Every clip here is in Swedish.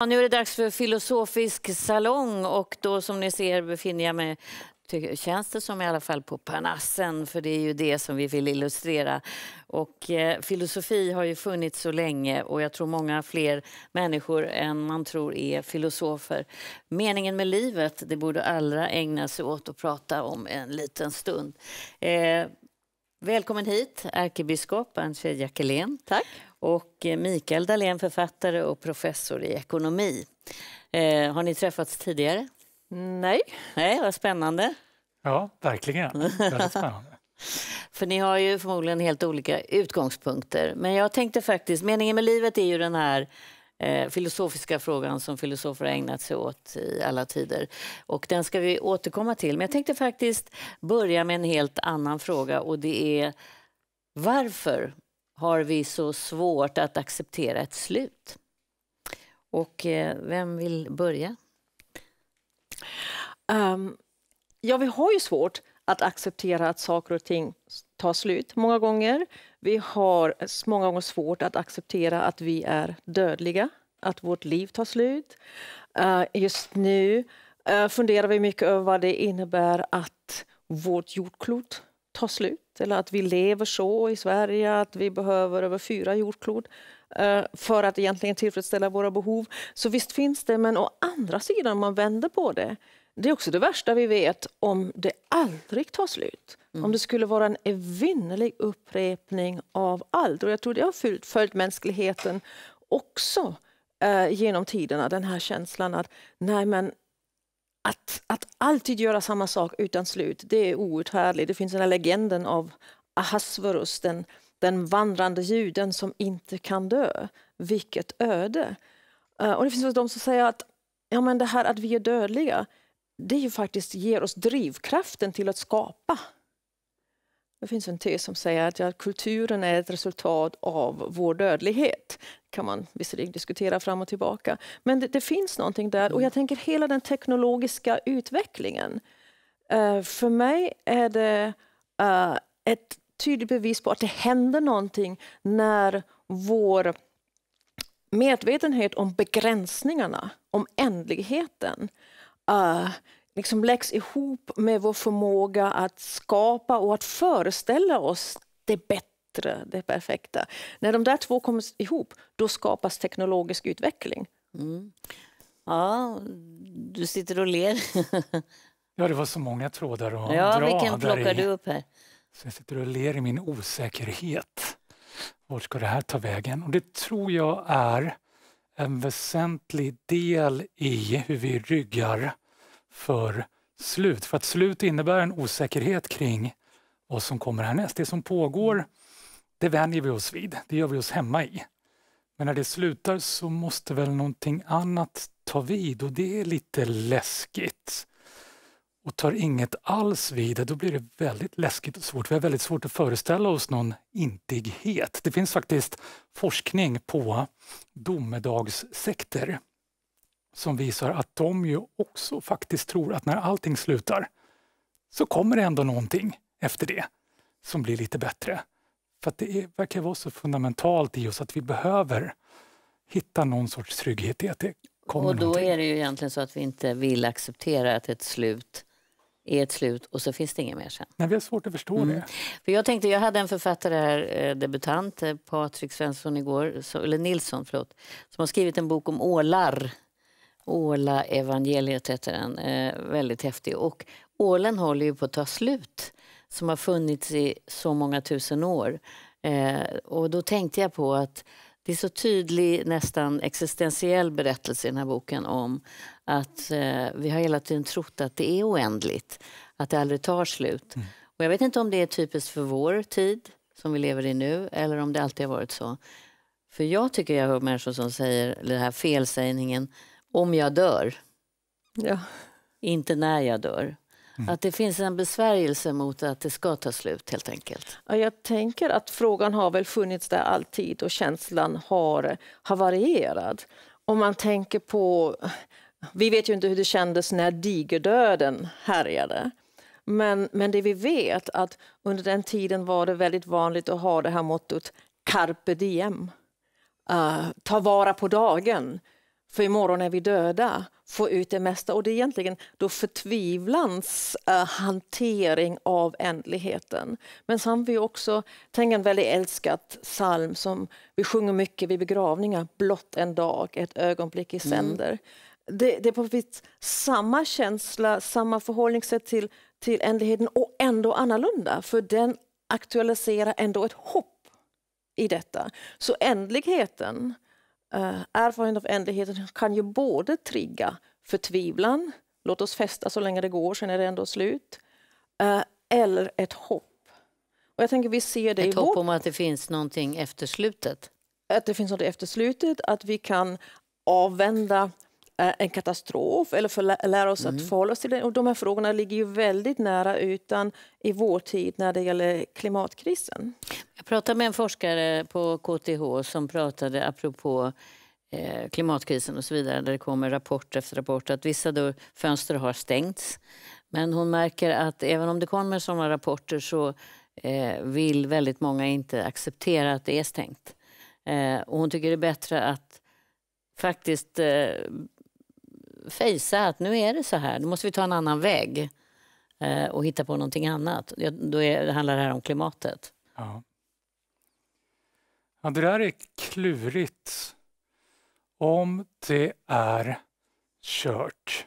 Ja, nu är det dags för filosofisk salong och då som ni ser befinner jag mig känns det som i alla fall på Parnassen, för det är ju det som vi vill illustrera. Och eh, filosofi har ju funnits så länge och jag tror många fler människor än man tror är filosofer. Meningen med livet, det borde alla ägna sig åt att prata om en liten stund. Eh, Välkommen hit, ärkebiskop Antje Jackelén. Tack och eh, Mikael Dahlén, författare och professor i ekonomi. Eh, har ni träffats tidigare? Nej. Nej, vad spännande. Ja, verkligen. Väldigt spännande. För ni har ju förmodligen helt olika utgångspunkter. Men jag tänkte faktiskt, meningen med livet är ju den här eh, filosofiska frågan som filosofer har ägnat sig åt i alla tider. Och den ska vi återkomma till. Men jag tänkte faktiskt börja med en helt annan fråga och det är varför har vi så svårt att acceptera ett slut. Och eh, vem vill börja? Um, ja, vi har ju svårt att acceptera att saker och ting tar slut många gånger. Vi har många gånger svårt att acceptera att vi är dödliga, att vårt liv tar slut. Uh, just nu uh, funderar vi mycket över vad det innebär att vårt jordklot ta slut eller att vi lever så i Sverige att vi behöver över fyra jordklot eh, för att egentligen tillfredsställa våra behov. Så visst finns det, men å andra sidan, om man vänder på det, det är också det värsta vi vet om det aldrig tar slut. Mm. Om det skulle vara en evinnerlig upprepning av allt. Och jag tror det har följt, följt mänskligheten också eh, genom tiderna, den här känslan att nej men att, att alltid göra samma sak utan slut, det är outhärdligt. Det finns den här legenden av Ahasverus, den, den vandrande juden som inte kan dö. Vilket öde! Eh, och det finns de som säger att ja, men det här att vi är dödliga, det är ju faktiskt ger oss drivkraften till att skapa. Det finns en tes som säger att ja, kulturen är ett resultat av vår dödlighet kan man visserligen diskutera fram och tillbaka. Men det, det finns någonting där. Och jag tänker hela den teknologiska utvecklingen. Uh, för mig är det uh, ett tydligt bevis på att det händer någonting när vår medvetenhet om begränsningarna, om ändligheten, uh, liksom läggs ihop med vår förmåga att skapa och att föreställa oss det bättre yttre, det perfekta. När de där två kommer ihop, då skapas teknologisk utveckling. Mm. Ja, du sitter och ler. ja, det var så många trådar att ja, dra. Vilken plockar du upp här? Så jag sitter och ler i min osäkerhet. Vart ska det här ta vägen? Och det tror jag är en väsentlig del i hur vi ryggar för slut. För att slut innebär en osäkerhet kring vad som kommer härnäst. Det som pågår det vänjer vi oss vid, det gör vi oss hemma i. Men när det slutar så måste väl någonting annat ta vid och det är lite läskigt. Och tar inget alls vid, då blir det väldigt läskigt och svårt. Vi har väldigt svårt att föreställa oss någon intighet. Det finns faktiskt forskning på domedagssekter som visar att de ju också faktiskt tror att när allting slutar så kommer det ändå någonting efter det som blir lite bättre. För att det är, verkar vara så fundamentalt i oss att vi behöver hitta någon sorts trygghet i att det kommer Och då någonting. är det ju egentligen så att vi inte vill acceptera att ett slut är ett slut och så finns det inget mer sen. Nej, vi har svårt att förstå mm. det. För jag tänkte, jag hade en författare här, eh, debutant, eh, Patrik Svensson igår, så, eller Nilsson, förlåt, som har skrivit en bok om ålar. Åla evangeliet heter den, eh, väldigt häftig. Och ålen håller ju på att ta slut som har funnits i så många tusen år. Eh, och då tänkte jag på att det är så tydlig, nästan existentiell berättelse i den här boken om att eh, vi har hela tiden trott att det är oändligt, att det aldrig tar slut. Mm. Och jag vet inte om det är typiskt för vår tid, som vi lever i nu, eller om det alltid har varit så. För jag tycker jag hör människor som säger, eller den här felsägningen, om jag dör. Ja. Inte när jag dör. Mm. Att det finns en besvärjelse mot att det ska ta slut helt enkelt. Ja, jag tänker att frågan har väl funnits där alltid och känslan har, har varierat. Om man tänker på, vi vet ju inte hur det kändes när digerdöden härjade. Men, men det vi vet är att under den tiden var det väldigt vanligt att ha det här mottot carpe diem. Uh, ta vara på dagen för imorgon är vi döda, få ut det mesta. Och det är egentligen då förtvivlans uh, hantering av ändligheten. Men sen vi också, tänk en väldigt älskad psalm som vi sjunger mycket vid begravningar, blott en dag, ett ögonblick i mm. sänder. Mm. Det, det, är på vis samma känsla, samma förhållningssätt till, till ändligheten och ändå annorlunda, för den aktualiserar ändå ett hopp i detta. Så ändligheten Eh, erfarenhet av ändligheten kan ju både trigga förtvivlan, låt oss festa så länge det går, sen är det ändå slut, eh, eller ett hopp. Och jag tänker vi ser det ett i hopp vårt... om att det finns någonting efter slutet? Att det finns något efter slutet, att vi kan avvända en katastrof eller för att lära oss mm. att förhålla oss till den. Och de här frågorna ligger ju väldigt nära utan i vår tid när det gäller klimatkrisen. Jag pratade med en forskare på KTH som pratade apropå eh, klimatkrisen och så vidare, där det kommer rapport efter rapport att vissa dörr, fönster har stängts. Men hon märker att även om det kommer sådana rapporter så eh, vill väldigt många inte acceptera att det är stängt. Eh, och hon tycker det är bättre att faktiskt fejsa att nu är det så här, nu måste vi ta en annan väg eh, och hitta på någonting annat. Då är, det handlar det här om klimatet. Ja. ja, det där är klurigt. Om det är kört,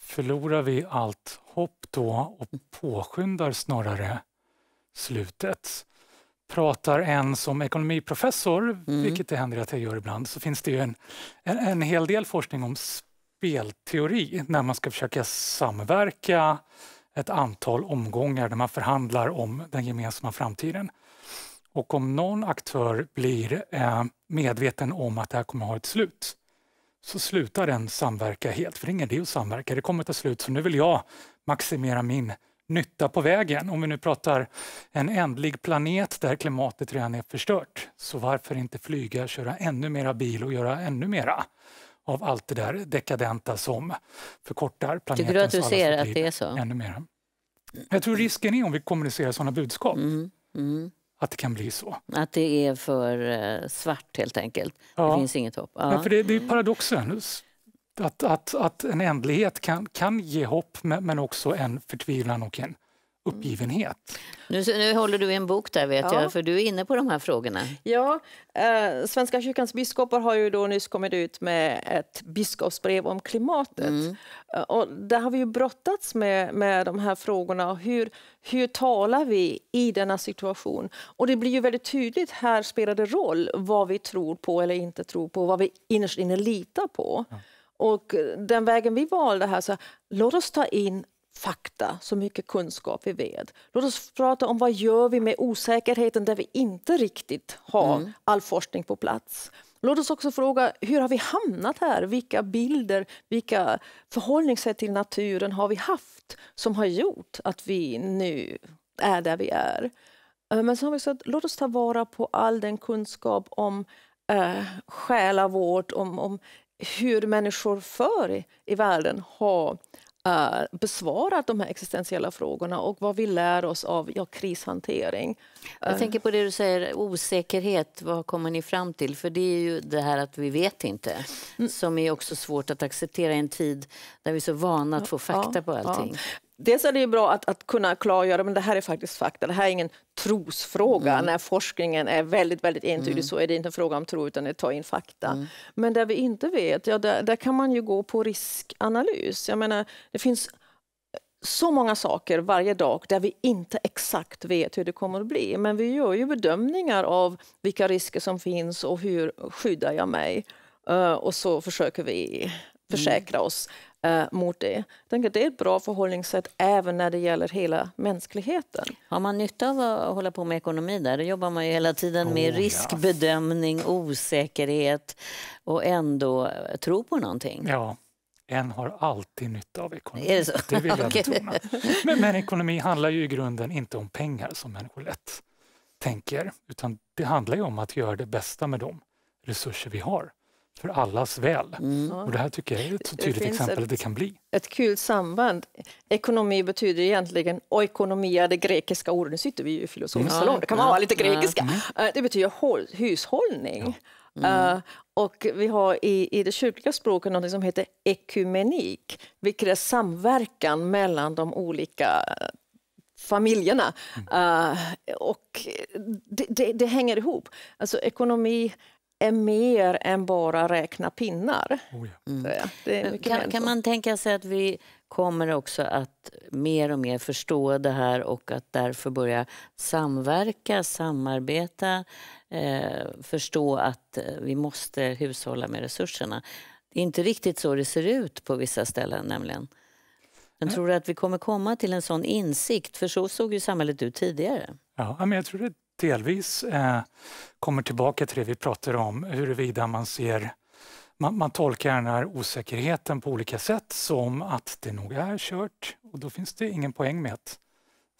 förlorar vi allt hopp då och påskyndar snarare slutet? pratar en som ekonomiprofessor, mm. vilket det händer att jag gör ibland, så finns det ju en, en, en hel del forskning om spelteori när man ska försöka samverka ett antal omgångar där man förhandlar om den gemensamma framtiden. Och om någon aktör blir eh, medveten om att det här kommer att ha ett slut så slutar den samverka helt, för det är ingen idé att samverka. Det kommer ta slut, så nu vill jag maximera min nytta på vägen. Om vi nu pratar en ändlig planet där klimatet redan är förstört, så varför inte flyga, köra ännu mera bil och göra ännu mera? av allt det där dekadenta som förkortar planetens Tycker du att du ser att det är så? Ännu mer. Jag tror risken är om vi kommunicerar sådana budskap. Mm. Mm. Att det kan bli så. Att det är för eh, svart helt enkelt. Ja. Det finns inget hopp. Ja. Nej, för det, det är paradoxen. Att, att, att en ändlighet kan, kan ge hopp men, också en förtvivlan och en uppgivenhet. Nu, nu håller du i en bok där vet ja. jag, för du är inne på de här frågorna. Ja, eh, Svenska kyrkans biskopar har ju då nyss kommit ut med ett biskopsbrev om klimatet. Mm. Eh, och där har vi ju brottats med, med de här frågorna. Hur, hur talar vi i denna situation? Och det blir ju väldigt tydligt, här spelar det roll vad vi tror på eller inte tror på, vad vi innerst inne litar på. Ja. Och den vägen vi valde här, så här, låt oss ta in fakta, så mycket kunskap vi vet. Låt oss prata om vad gör vi med osäkerheten där vi inte riktigt har mm. all forskning på plats. Låt oss också fråga hur har vi hamnat här? Vilka bilder, vilka förhållningssätt till naturen har vi haft som har gjort att vi nu är där vi är? Eh, men så har vi sagt, låt oss ta vara på all den kunskap om eh, själavård, om, om hur människor förr i världen har uh, eh, besvarar de här existentiella frågorna och vad vi lär oss av ja, krishantering. Jag eh. tänker på det du säger, osäkerhet, vad kommer ni fram till? För det är ju det här att vi vet inte, mm. som är också svårt att acceptera i en tid där vi är så vana att få fakta ja, på allting. Ja. Dels är det bra att, att kunna klargöra men det här är faktiskt fakta, det här är ingen trosfråga. Mm. När forskningen är väldigt, väldigt entydig mm. så är det inte en fråga om tro utan det ta in fakta. Mm. Men där vi inte vet, ja, där, där, kan man ju gå på riskanalys. Jag menar, det finns så många saker varje dag där vi inte exakt vet hur det kommer att bli. Men vi gör ju bedömningar av vilka risker som finns och hur skyddar jag mig? Uh, och så försöker vi mm. försäkra oss Eh, mot det. Jag tänker det är ett bra förhållningssätt även när det gäller hela mänskligheten. Har man nytta av att hålla på med ekonomi där? Då jobbar man ju hela tiden oh, med riskbedömning, osäkerhet och ändå tro på någonting. Ja. En har alltid nytta av ekonomi. Är det, så? det vill jag okay. betona. Men, men ekonomi handlar ju i grunden inte om pengar som människor lätt tänker, utan det handlar ju om att göra det bästa med de resurser vi har för allas väl. Mm. Och det här tycker jag är ett så tydligt det exempel ett, det kan bli. Ett kul samband. Ekonomi betyder egentligen oikonomia, det grekiska ordet, nu sitter vi ju i filosofisk mm. salong, det kan man ja. ha lite grekiska. Mm. Eh, det betyder håll, hushållning. Mm. Uh, och vi har i, i det kyrkliga språket något som heter ekumenik, vilket är samverkan mellan de olika familjerna. Uh, och det, det, det, hänger ihop. Alltså ekonomi, är mer än bara räkna pinnar. Oh ja. mm. kan, kan, man tänka sig att vi kommer också att mer och mer förstå det här och att därför börja samverka, samarbeta, eh, förstå att eh, vi måste hushålla med resurserna. Det är inte riktigt så det ser ut på vissa ställen nämligen. Men mm. tror du att vi kommer komma till en sån insikt? För så såg ju samhället ut tidigare. Ja, men jag tror det delvis eh, kommer tillbaka till det vi pratade om, huruvida man ser man, man, tolkar den här osäkerheten på olika sätt som att det nog är kört och då finns det ingen poäng med att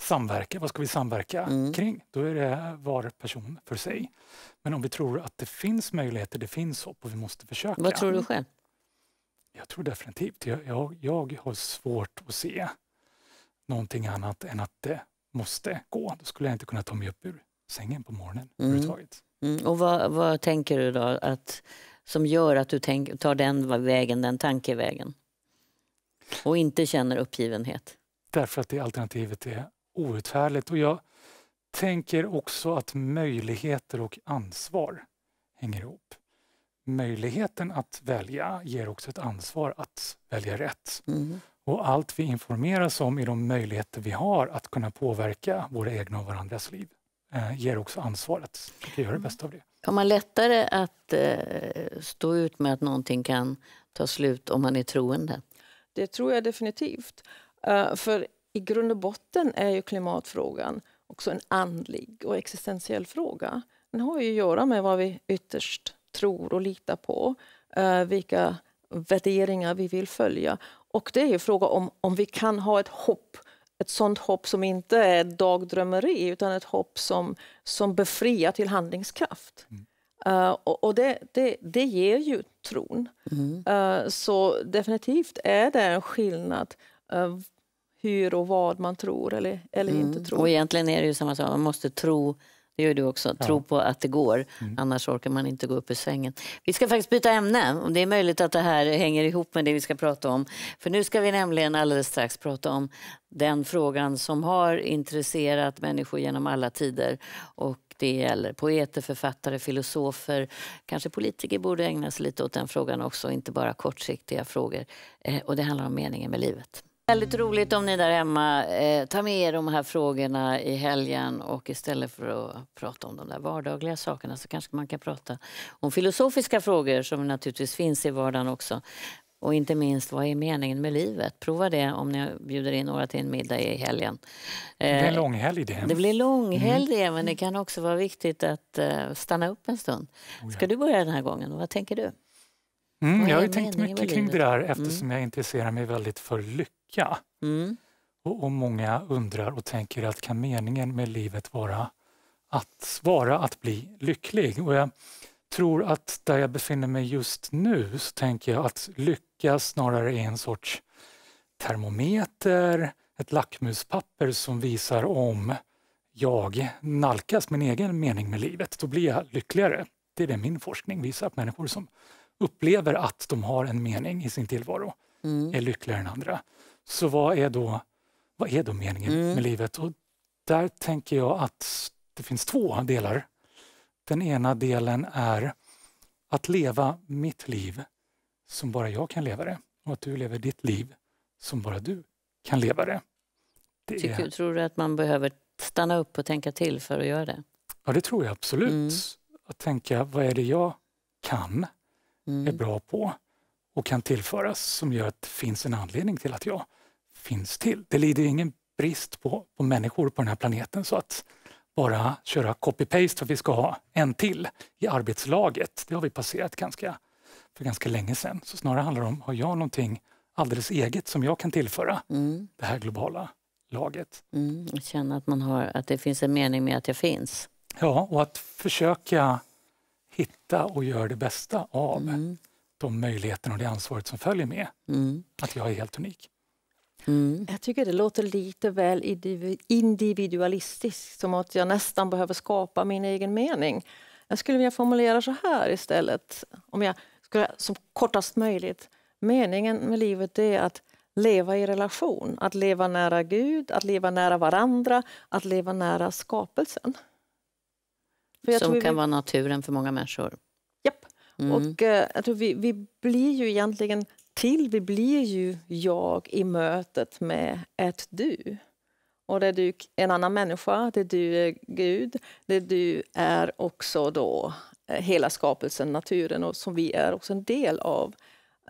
samverka. Vad ska vi samverka mm. kring? Då är det var person för sig. Men om vi tror att det finns möjligheter, det finns hopp och vi måste försöka. Vad tror du själv? Jag tror definitivt, jag, jag, jag har svårt att se någonting annat än att det måste gå. Då skulle jag inte kunna ta mig upp ur sängen på morgonen. Mm. mm. Och vad, vad, tänker du då att, som gör att du tänk, tar den vägen, den tankevägen? Och inte känner uppgivenhet? Därför att det alternativet är outhärdligt. Och jag tänker också att möjligheter och ansvar hänger ihop. Möjligheten att välja ger också ett ansvar att välja rätt. Mm. Och allt vi informeras om är de möjligheter vi har att kunna påverka våra egna och varandras liv. Eh, ger också ansvaret. att göra det mm. bästa av det. Har man lättare att eh, stå ut med att någonting kan ta slut om man är troende? Det tror jag definitivt. Eh, för i grund och botten är ju klimatfrågan också en andlig och existentiell fråga. Den har ju att göra med vad vi ytterst tror och litar på, vilka värderingar vi vill följa. Och det är ju fråga om om vi kan ha ett hopp ett sånt hopp som inte är dagdrömmeri utan ett hopp som, som befriar till handlingskraft. Mm. Uh, och, och det, det, det, ger ju tron. Mm. Uh, så definitivt är det en skillnad uh, hur och vad man tror eller, eller mm. inte tror. Och egentligen är det ju samma sak, man måste tro det gör du också. Ja. Tro på att det går, mm. annars orkar man inte gå upp ur sängen. Vi ska faktiskt byta ämne, om det är möjligt att det här hänger ihop med det vi ska prata om. För nu ska vi nämligen alldeles strax prata om den frågan som har intresserat människor genom alla tider. Och det gäller poeter, författare, filosofer. Kanske politiker borde ägna sig lite åt den frågan också, inte bara kortsiktiga frågor. Eh, och det handlar om meningen med livet. Väldigt roligt om ni där hemma eh, tar med er de här frågorna i helgen och istället för att prata om de där vardagliga sakerna så kanske man kan prata om filosofiska frågor som naturligtvis finns i vardagen också. Och inte minst, vad är meningen med livet? Prova det om ni bjuder in några till en middag i helgen. Eh, det blir en eh, långhelg det. Det blir långhelg det, mm. men det kan också vara viktigt att eh, stanna upp en stund. Oh, Ska du börja den här gången? Vad tänker du? Mm, jag har tänkt mycket kring det där mm. eftersom mm. jag intresserar mig väldigt för lycka lycka. Mm. Och, och, många undrar och tänker att kan meningen med livet vara att vara att bli lycklig? Och jag tror att där jag befinner mig just nu så tänker jag att lycka snarare är en sorts termometer, ett lackmuspapper som visar om jag nalkas min egen mening med livet, då blir jag lyckligare. Det är det min forskning visar, att människor som upplever att de har en mening i sin tillvaro mm. är lyckligare än andra. Så vad är då, vad är då meningen mm. med livet? Och där tänker jag att det finns två delar. Den ena delen är att leva mitt liv som bara jag kan leva det och att du lever ditt liv som bara du kan leva det. det Tycker, Tror du att man behöver stanna upp och tänka till för att göra det? Ja, det tror jag absolut. Mm. Att tänka, vad är det jag kan, mm. är bra på och kan tillföras som gör att det finns en anledning till att jag finns till. Det lider ingen brist på, på människor på den här planeten så att bara köra copy-paste för att vi ska ha en till i arbetslaget, det har vi passerat ganska, för ganska länge sedan. Så snarare handlar det om, har jag någonting alldeles eget som jag kan tillföra mm. det här globala laget? Mm, känna att, man har, att det finns en mening med att jag finns. Ja, och att försöka hitta och göra det bästa av mm. de möjligheterna och det ansvaret som följer med mm. att jag är helt unik. Mm. Jag tycker det låter lite väl individualistiskt, som att jag nästan behöver skapa min egen mening. Jag skulle vilja formulera så här istället, om jag skulle, som kortast möjligt. Meningen med livet är att leva i relation, att leva nära Gud, att leva nära varandra, att leva nära skapelsen. Som vi... kan vara naturen för många människor. Japp. Mm. Och, eh, jag tror vi, vi blir ju egentligen till. Vi blir ju jag i mötet med ett du. Och är du en annan människa, där du eh, är Gud, där du är också då eh, hela skapelsen, naturen, och som vi är också en del av.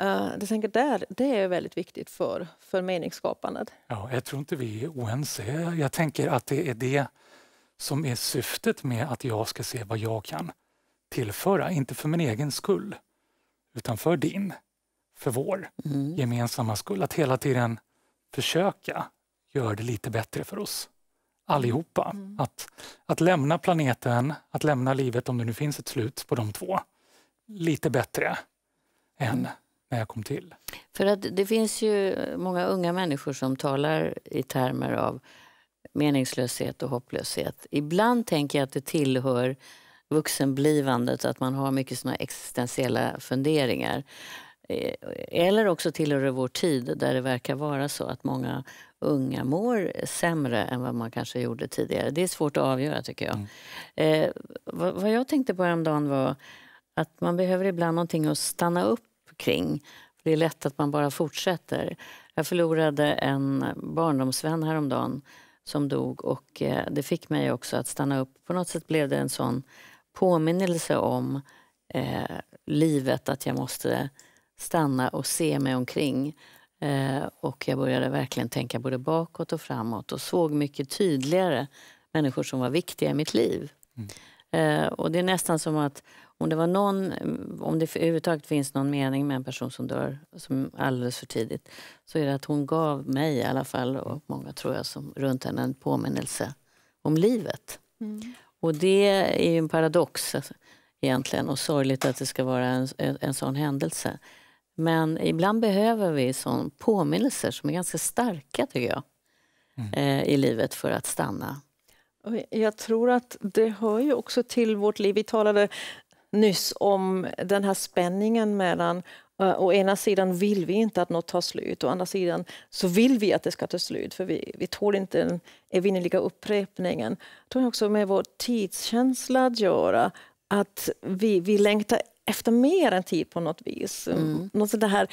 Uh, jag tänker där, det är väldigt viktigt för, för meningsskapandet. Ja, jag tror inte vi är oense. Jag tänker att det är det som är syftet med att jag ska se vad jag kan tillföra, inte för min egen skull, utan för din för vår mm. gemensamma skull. Att hela tiden försöka göra det lite bättre för oss allihopa. Mm. mm. Att, att lämna planeten, att lämna livet, om det nu finns ett slut på de två, lite bättre än när jag kom till. För att det finns ju många unga människor som talar i termer av meningslöshet och hopplöshet. Ibland tänker jag att det tillhör vuxenblivandet att man har mycket såna existentiella funderingar. Eh, eller också tillhör det vår tid där det verkar vara så att många unga mår sämre än vad man kanske gjorde tidigare. Det är svårt att avgöra tycker jag. Mm. Eh, vad, vad, jag tänkte på häromdagen var att man behöver ibland någonting att stanna upp kring. Det är lätt att man bara fortsätter. Jag förlorade en barndomsvän häromdagen som dog och eh, det fick mig också att stanna upp. På något sätt blev det en sån påminnelse om eh, livet, att jag måste stanna och se mig omkring. Eh, och jag började verkligen tänka både bakåt och framåt och såg mycket tydligare människor som var viktiga i mitt liv. Mm. Eh, och det är nästan som att om det var någon, mm, om det överhuvudtaget finns någon mening med en person som dör som alldeles för tidigt, så är det att hon gav mig i alla fall, och många tror jag som runt henne, en påminnelse om livet. Mm. Och det är ju en paradox alltså, egentligen och sorgligt att det ska vara en, en, en sån händelse. Men ibland behöver vi sån påminnelser som är ganska starka tycker jag, mm. Eh, i livet för att stanna. Jag tror att det hör ju också till vårt liv. Vi talade nyss om den här spänningen mellan eh, Å ena sidan vill vi inte att något tar slut, å andra sidan så vill vi att det ska ta slut för vi, vi tål inte den evinnerliga upprepningen. Det har också med vår tidskänsla att göra, att vi, vi längtar efter mer än tid på något vis. Mm. Något sånt här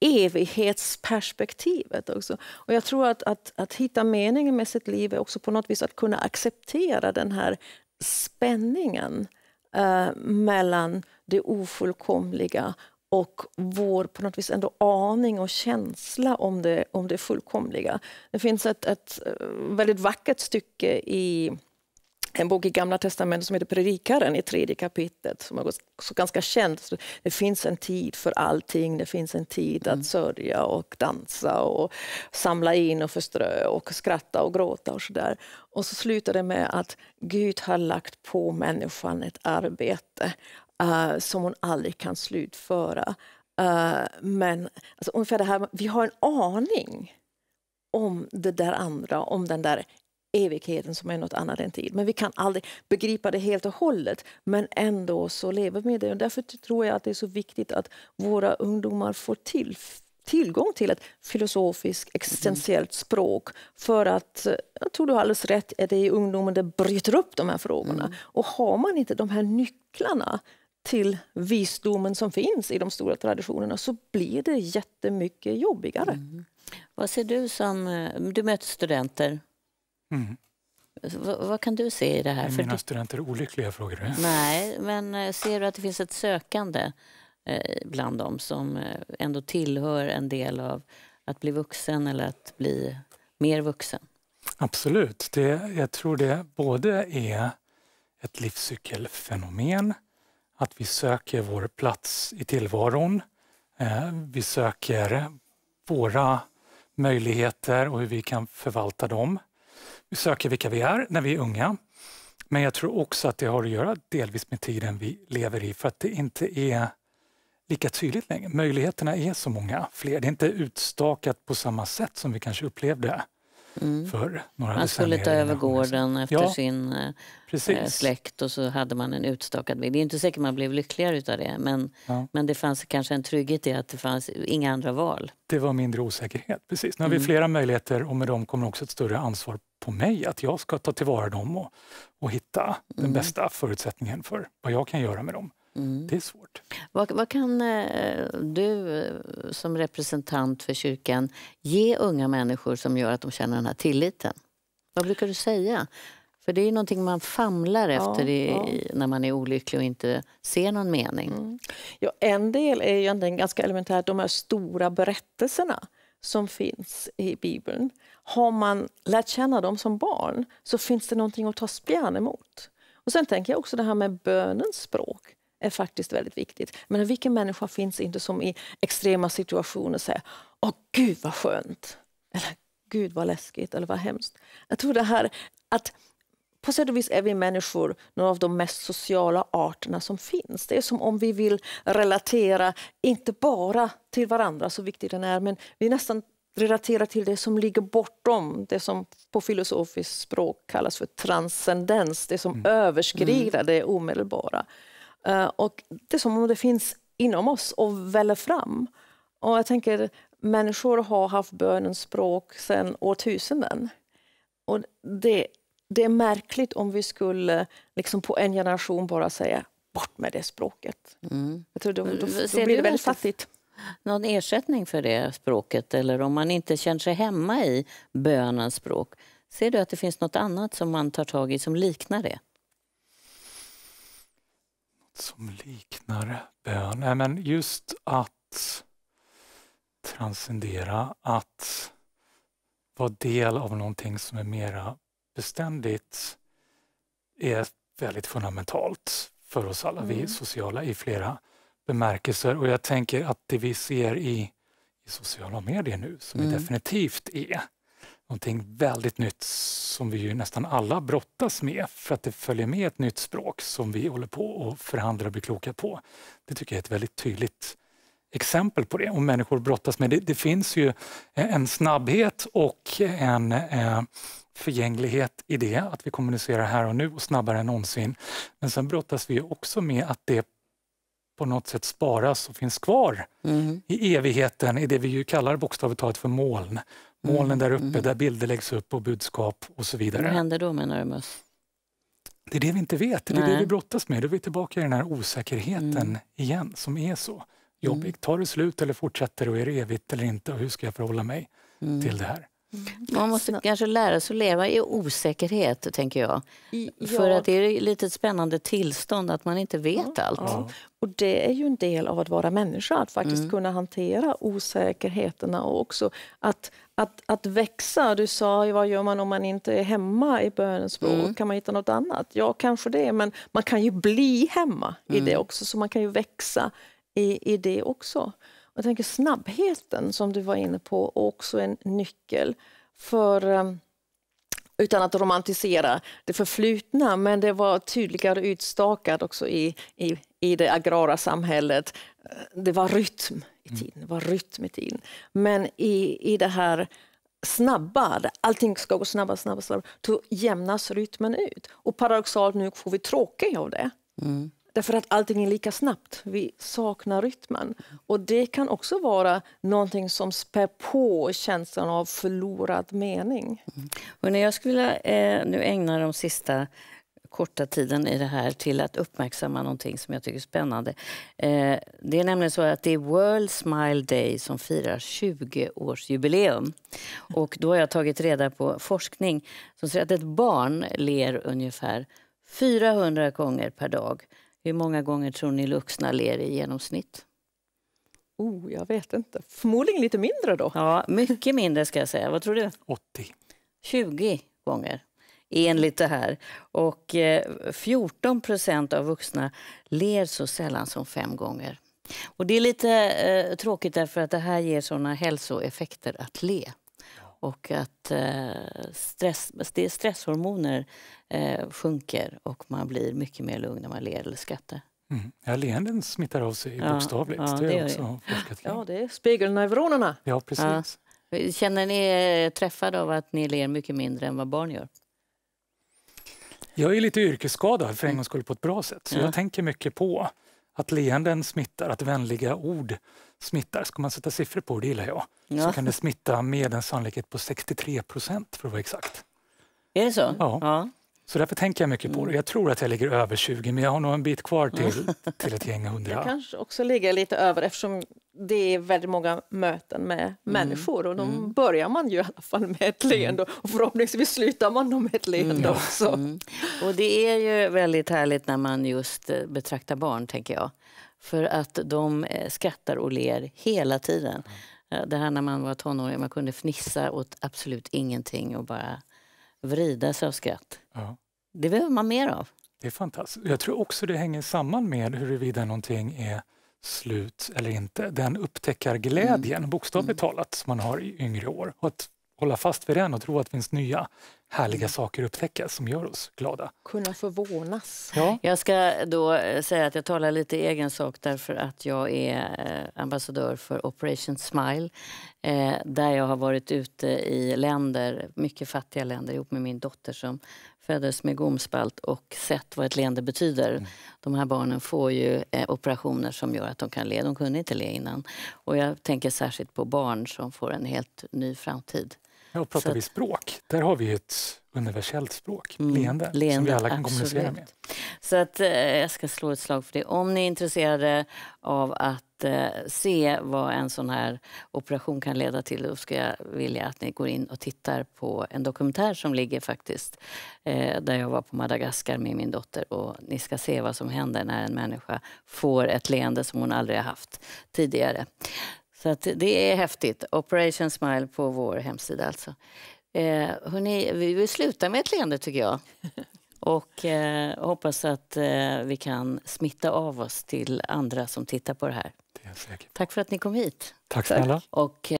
evighetsperspektivet också. Och jag tror att, att, att hitta meningen med sitt liv är också på något vis att kunna acceptera den här spänningen eh, mellan det ofullkomliga och vår på något vis ändå aning och känsla om det, om det fullkomliga. Det finns ett, ett eh, väldigt vackert stycke i en bok i Gamla testamentet som heter Predikaren i tredje kapitlet, som är ganska känd. Det finns en tid för allting, det finns en tid att mm. sörja och dansa och samla in och förströ och skratta och gråta och sådär. Och så slutar det med att Gud har lagt på människan ett arbete uh, som hon aldrig kan slutföra. Uh, men alltså, ungefär det här, vi har en aning om det där andra, om den där evigheten som är något annat än tid. Men vi kan aldrig begripa det helt och hållet, men ändå så lever vi med det. Och därför tror jag att det är så viktigt att våra ungdomar får till, tillgång till ett filosofiskt, mm. existentiellt språk. För att, eh, jag tror du har alldeles rätt, att det i ungdomen det bryter upp de här frågorna. Mm. Och har man inte de här nycklarna till visdomen som finns i de stora traditionerna så blir det jättemycket jobbigare. Mm. Vad ser du som, eh, du möter studenter Mm. V vad kan du se i det här? Är mina studenter olyckliga, frågar du? Nej, men eh, ser du att det finns ett sökande eh, bland dem som eh, ändå tillhör en del av att bli vuxen eller att bli mer vuxen? Absolut. Det, jag tror det både är ett livscykelfenomen, att vi söker vår plats i tillvaron. Vi söker våra möjligheter och hur vi kan förvalta dem. Vi söker vilka vi är när vi är unga. Men jag tror också att det har att göra delvis med tiden vi lever i för att det inte är lika tydligt längre. Möjligheterna är så många fler. Det är inte utstakat på samma sätt som vi kanske upplevde mm. för några Man skulle ta över gården efter ja, sin eh, eh, precis. släkt och så hade man en utstakad bild. Det är inte säkert man blev lyckligare av det men, ja. men det fanns kanske en trygghet i att det fanns inga andra val. Det var mindre osäkerhet, precis. Nu har vi mm. flera möjligheter och med dem kommer också ett större ansvar på mig att jag ska ta tillvara dem och, och hitta mm. den bästa förutsättningen för vad jag kan göra med dem. Mm. Det är svårt. Vad, vad, kan eh, du eh, som representant för kyrkan ge unga människor som gör att de känner den här tilliten? Vad brukar du säga? För det är ju någonting man famlar efter ja, i, ja. när man är olycklig och inte ser någon mening. Mm. Ja, en del är ju ganska elementärt, de här stora berättelserna som finns i Bibeln har man lärt känna dem som barn så finns det någonting att ta spjärn emot. Och sen tänker jag också det här med bönens språk är faktiskt väldigt viktigt. Men vilken människa finns inte som i extrema situationer säger Åh gud vad skönt! Eller gud vad läskigt eller vad hemskt. Jag tror det här att på sätt och vis är vi människor några av de mest sociala arterna som finns. Det är som om vi vill relatera, inte bara till varandra, så viktigt den är, men vi är nästan relatera till det som ligger bortom, det som på filosofiskt språk kallas för transcendens, det som mm. överskrider mm. det omedelbara. Uh, och det är som om det finns inom oss och väller fram. Och jag tänker, människor har haft bönens språk sedan årtusenden. Och det, det är märkligt om vi skulle liksom på en generation bara säga bort med det språket. Mm. Jag tror då, då, då blir det väldigt fattigt någon ersättning för det språket eller om man inte känner sig hemma i bönens språk, ser du att det finns något annat som man tar tag i som liknar det? Något som liknar bön? Nej, men just att transcendera, att vara del av någonting som är mera beständigt är väldigt fundamentalt för oss alla. Mm. Vi är sociala i flera bemärkelser och jag tänker att det vi ser i, i sociala medier nu som mm. definitivt är någonting väldigt nytt som vi ju nästan alla brottas med för att det följer med ett nytt språk som vi håller på och förhandlar och blir kloka på. Det tycker jag är ett väldigt tydligt exempel på det och människor brottas med. Det, det finns ju en snabbhet och en eh, förgänglighet i det, att vi kommunicerar här och nu och snabbare än någonsin. Men sen brottas vi också med att det på något sätt sparas och finns kvar mm. i evigheten, i det vi ju kallar bokstavligt talat för moln. Molnen mm, där uppe mm. där bilder läggs upp och budskap och så vidare. Vad händer då menar du Mus? Det är det vi inte vet, det är Nej. det vi brottas med. Då är vi tillbaka i den här osäkerheten mm. igen som är så mm. jobbig. Tar det slut eller fortsätter och är det evigt eller inte och hur ska jag förhålla mig mm. till det här? Mm. Man måste kanske lära sig att leva i osäkerhet, tänker jag. Ja. För att det är lite ett spännande tillstånd att man inte vet ja. allt. Ja. Och det är ju en del av att vara människa, att faktiskt mm. kunna hantera osäkerheterna och också att, att, att växa. Du sa vad gör man om man inte är hemma i bönens språk? Mm. Kan man hitta något annat? Ja, kanske det, men man kan ju bli hemma mm. i det också, så man kan ju växa i, i det också. Jag tänker snabbheten som du var inne på också en nyckel för eh, utan att romantisera det förflutna, men det var tydligare utstakat också i, i, i det agrara samhället. Eh, det var rytm i mm. tiden. var rytm i tiden. Men i, i det här snabba, allting ska gå snabbare, snabbare, snabbare, då jämnas rytmen ut. Och paradoxalt nu får vi tråkigt av det. Mm. Därför att allting är lika snabbt. Vi saknar rytmen. Och det kan också vara någonting som spär på känslan av förlorad mening. Mm. Och jag skulle vilja eh, nu ägna de sista korta tiden i det här till att uppmärksamma någonting som jag tycker är spännande. Eh, det är nämligen så att det är World Smile Day som firar 20-årsjubileum. Och då har jag tagit reda på forskning som säger att ett barn ler ungefär 400 gånger per dag hur många gånger tror ni vuxna ler i genomsnitt? Oh, jag vet inte. Förmodligen lite mindre då. Ja, mycket mindre ska jag säga. Vad tror du? 80. 20 gånger enligt det här. Och eh, 14 procent av vuxna ler så sällan som fem gånger. Och det är lite eh, tråkigt därför att det här ger sådana hälsoeffekter att le och att eh, stress, stresshormoner eh, sjunker och man blir mycket mer lugn när man ler eller skrattar. Mm. Ja, leenden smittar av sig bokstavligt. Ja, det, det, också det. ja, det är spegelneuronerna. Ja, precis. Ja. Känner ni er träffade av att ni ler mycket mindre än vad barn gör? Jag är lite yrkesskadad för en mm. gångs skull på ett bra sätt, så ja. jag tänker mycket på att leenden smittar, att vänliga ord smittar. Ska man sätta siffror på, det gillar jag, ja. så kan det smitta med en sannolikhet på 63 procent för att vara exakt. Är det så? Ja. ja. Så därför tänker jag mycket på det. Mm. Jag tror att jag ligger över 20 men jag har nog en bit kvar till, mm. till ett gäng hundra. Jag kanske också ligger lite över eftersom det är väldigt många möten med mm. människor och de mm. börjar man ju i alla fall med ett mm. leende och förhoppningsvis slutar man dem med ett leende mm. också. Och det är ju väldigt härligt när man just eh, betraktar barn tänker jag. För att de eh, skrattar och ler hela tiden. Eh, det här när man var tonåring, man kunde fnissa åt absolut ingenting och bara vrida sig av skratt. Ja. Det behöver man mer av. Det är fantastiskt. Jag tror också det hänger samman med huruvida någonting är slut eller inte. Den upptäckarglädjen, mm. bokstavligt mm. talat, som man har i yngre år. Och att hålla fast vid den och tro att det finns nya härliga mm. saker att upptäcka som gör oss glada. Kunna förvånas. Ja. Jag ska då eh, säga att jag talar lite i egen sak därför att jag är eh, ambassadör för Operation Smile eh, där jag har varit ute i länder, mycket fattiga länder ihop med min dotter som föddes med gomspalt och sett vad ett leende betyder. Mm. De här barnen får ju operationer som gör att de kan le. De kunde inte le innan. Och jag tänker särskilt på barn som får en helt ny framtid. Ja, pratar att, vi språk, där har vi ett universellt språk, mm, leende, leende, som vi alla kan absolut. kommunicera med. Så att, eh, jag ska slå ett slag för det. Om ni är intresserade av att eh, se vad en sån här operation kan leda till, då ska jag vilja att ni går in och tittar på en dokumentär som ligger faktiskt, eh, där jag var på Madagaskar med min dotter och ni ska se vad som händer när en människa får ett leende som hon aldrig har haft tidigare. Så att det är häftigt. Operation Smile på vår hemsida alltså. Eh, hörni, vi vill sluta med ett leende tycker jag. Och eh, hoppas att eh, vi kan smitta av oss till andra som tittar på det här. Det Tack för att ni kom hit. Tack snälla. Eh,